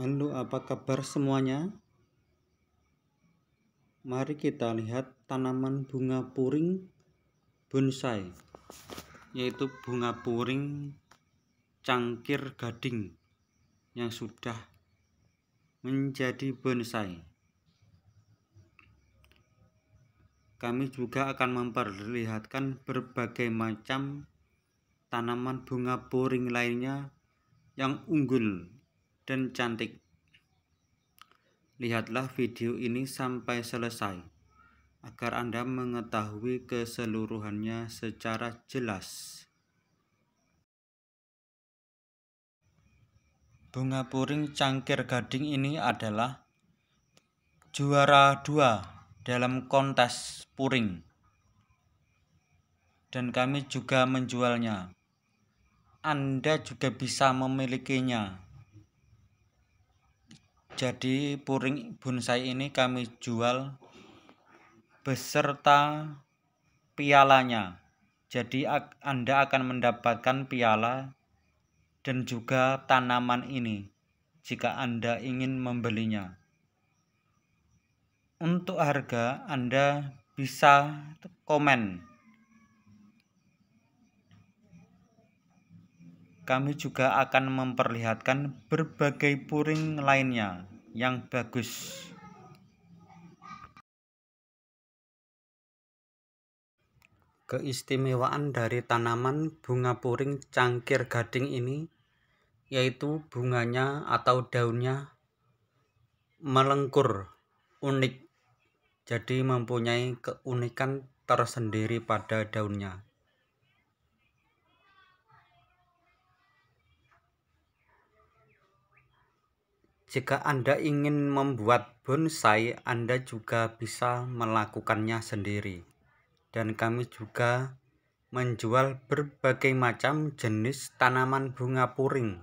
Halo, anu, apa kabar semuanya? Mari kita lihat tanaman bunga puring bonsai, yaitu bunga puring cangkir gading yang sudah menjadi bonsai. Kami juga akan memperlihatkan berbagai macam tanaman bunga puring lainnya yang unggul dan cantik. Lihatlah video ini sampai selesai agar Anda mengetahui keseluruhannya secara jelas. Bunga puring cangkir gading ini adalah juara dua dalam kontes puring dan kami juga menjualnya. Anda juga bisa memilikinya. Jadi puring bonsai ini kami jual beserta pialanya. Jadi Anda akan mendapatkan piala dan juga tanaman ini jika Anda ingin membelinya. Untuk harga Anda bisa komen. Kami juga akan memperlihatkan berbagai puring lainnya yang bagus. Keistimewaan dari tanaman bunga puring cangkir gading ini yaitu bunganya atau daunnya melengkur unik jadi mempunyai keunikan tersendiri pada daunnya Jika Anda ingin membuat bonsai, Anda juga bisa melakukannya sendiri. Dan kami juga menjual berbagai macam jenis tanaman bunga puring.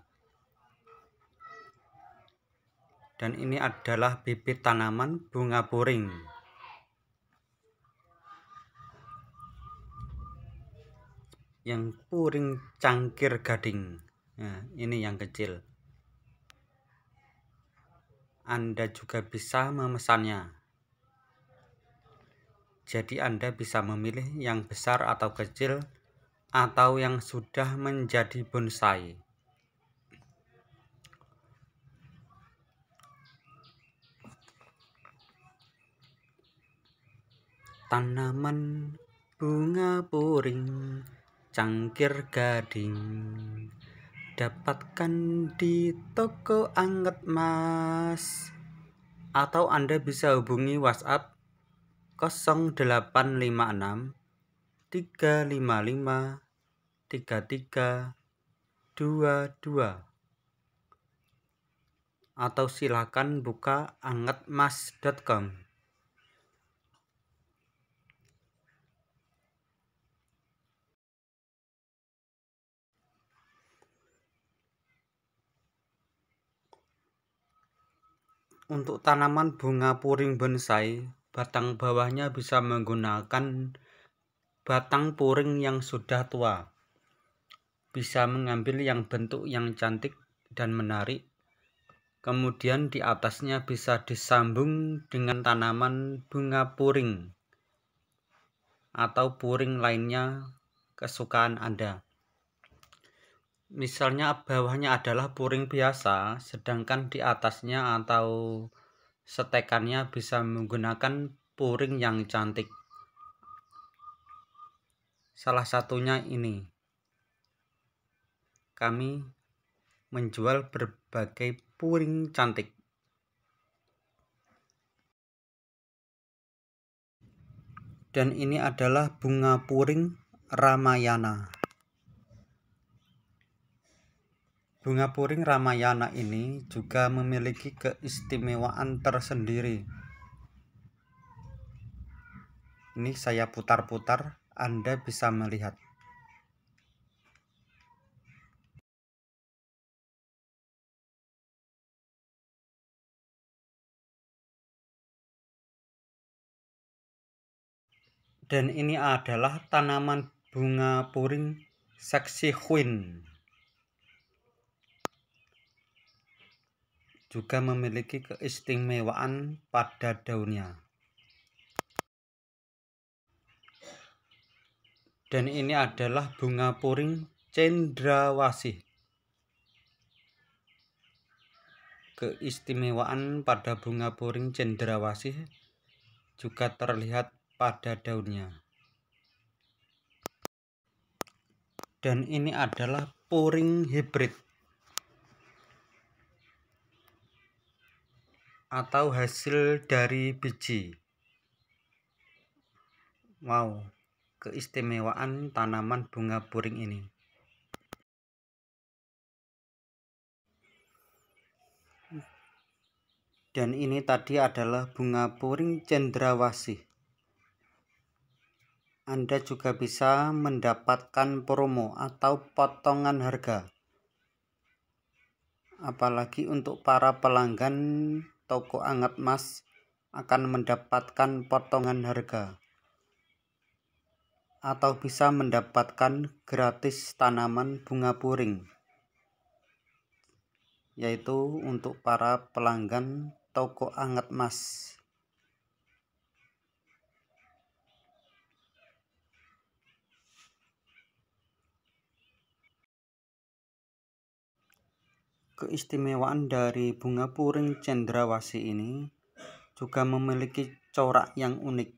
Dan ini adalah bibit tanaman bunga puring. Yang puring cangkir gading. Nah, ini yang kecil. Anda juga bisa memesannya. Jadi Anda bisa memilih yang besar atau kecil atau yang sudah menjadi bonsai. Tanaman bunga puring, cangkir gading, dapatkan di toko anget mas atau Anda bisa hubungi WhatsApp 0856 355 3322 atau silakan buka angetmas.com Untuk tanaman bunga puring bonsai, batang bawahnya bisa menggunakan batang puring yang sudah tua. Bisa mengambil yang bentuk yang cantik dan menarik. Kemudian di atasnya bisa disambung dengan tanaman bunga puring atau puring lainnya kesukaan Anda misalnya bawahnya adalah puring biasa, sedangkan di atasnya atau setekannya bisa menggunakan puring yang cantik. Salah satunya ini. Kami menjual berbagai puring cantik. Dan ini adalah bunga puring Ramayana. Bunga Puring Ramayana ini juga memiliki keistimewaan tersendiri. Ini saya putar-putar, Anda bisa melihat. Dan ini adalah tanaman bunga puring seksi queen. juga memiliki keistimewaan pada daunnya. Dan ini adalah bunga puring cendrawasih. Keistimewaan pada bunga puring cendrawasih juga terlihat pada daunnya. Dan ini adalah puring hibrid. atau hasil dari biji. Wow, keistimewaan tanaman bunga puring ini. Dan ini tadi adalah bunga puring cendrawasih. Anda juga bisa mendapatkan promo atau potongan harga. Apalagi untuk para pelanggan toko anget mas akan mendapatkan potongan harga atau bisa mendapatkan gratis tanaman bunga puring yaitu untuk para pelanggan toko anget mas Keistimewaan dari bunga puring cendrawasih ini juga memiliki corak yang unik.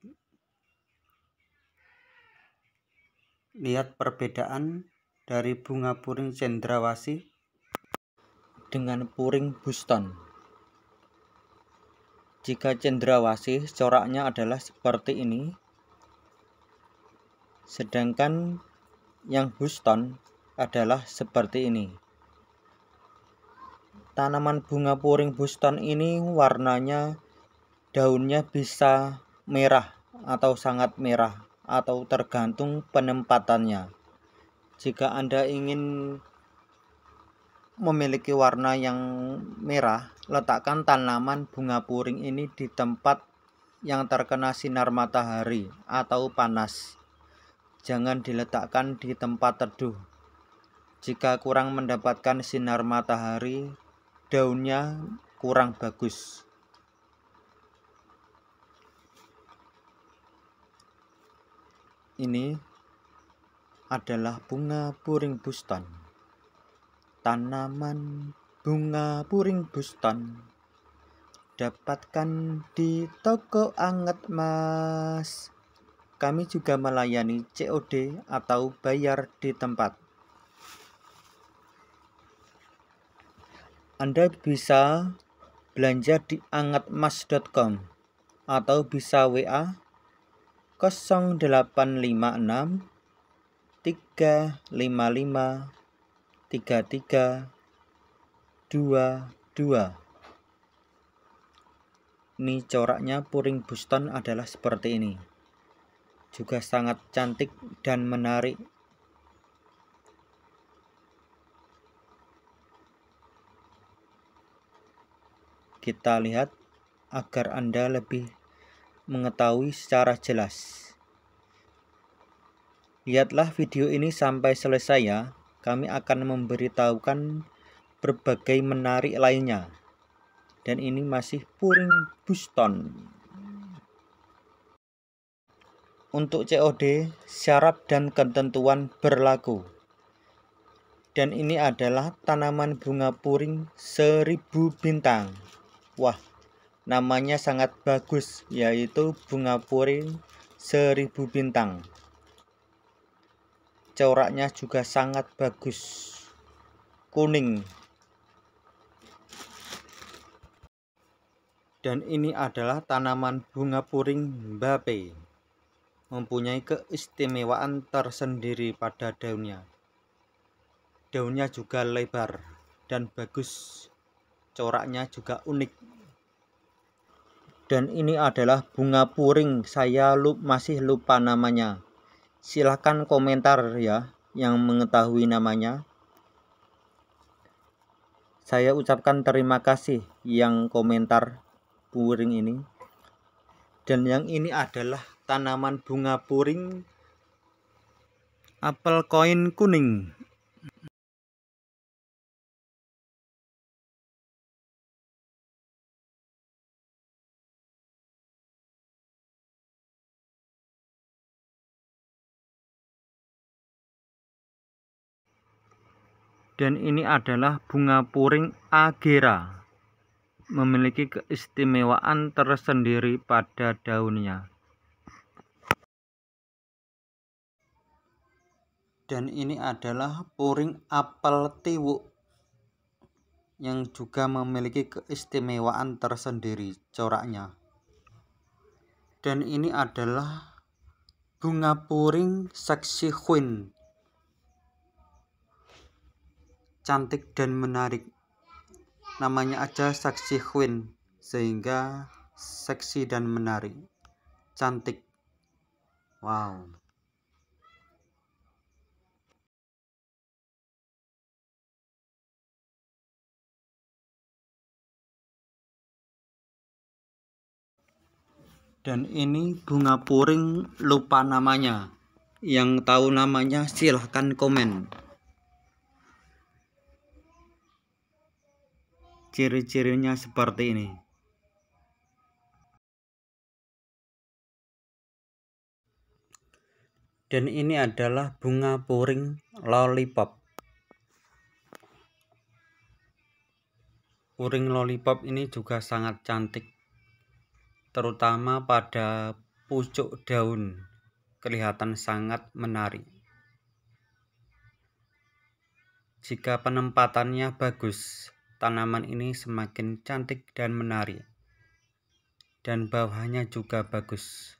Lihat perbedaan dari bunga puring cendrawasih dengan puring buston. Jika cendrawasih coraknya adalah seperti ini, sedangkan yang buston adalah seperti ini. Tanaman bunga puring Boston ini warnanya daunnya bisa merah atau sangat merah atau tergantung penempatannya. Jika Anda ingin memiliki warna yang merah, letakkan tanaman bunga puring ini di tempat yang terkena sinar matahari atau panas. Jangan diletakkan di tempat teduh. Jika kurang mendapatkan sinar matahari, daunnya kurang bagus. Ini adalah bunga puring buston. Tanaman bunga puring buston dapatkan di toko anget mas. Kami juga melayani COD atau bayar di tempat. Anda bisa belanja di angatmas.com atau bisa WA 0856 355 33 Ini coraknya puring buston adalah seperti ini juga sangat cantik dan menarik kita lihat agar Anda lebih mengetahui secara jelas. Lihatlah video ini sampai selesai ya. Kami akan memberitahukan berbagai menarik lainnya. Dan ini masih puring Buston. Untuk COD, syarat dan ketentuan berlaku. Dan ini adalah tanaman bunga puring seribu bintang wah namanya sangat bagus yaitu bunga puring seribu bintang coraknya juga sangat bagus kuning dan ini adalah tanaman bunga puring mbape mempunyai keistimewaan tersendiri pada daunnya daunnya juga lebar dan bagus coraknya juga unik. Dan ini adalah bunga puring, saya lup, masih lupa namanya. Silahkan komentar ya yang mengetahui namanya. Saya ucapkan terima kasih yang komentar puring ini. Dan yang ini adalah tanaman bunga puring apel koin kuning dan ini adalah bunga puring agera memiliki keistimewaan tersendiri pada daunnya dan ini adalah puring apel tiwu yang juga memiliki keistimewaan tersendiri coraknya dan ini adalah bunga puring seksi queen cantik dan menarik. Namanya aja seksi Queen, sehingga seksi dan menarik. Cantik. Wow. dan ini bunga puring lupa namanya yang tahu namanya silahkan komen Ciri-cirinya seperti ini. Dan ini adalah bunga puring lollipop. Puring lollipop ini juga sangat cantik, terutama pada pucuk daun, kelihatan sangat menarik. Jika penempatannya bagus, tanaman ini semakin cantik dan menarik dan bawahnya juga bagus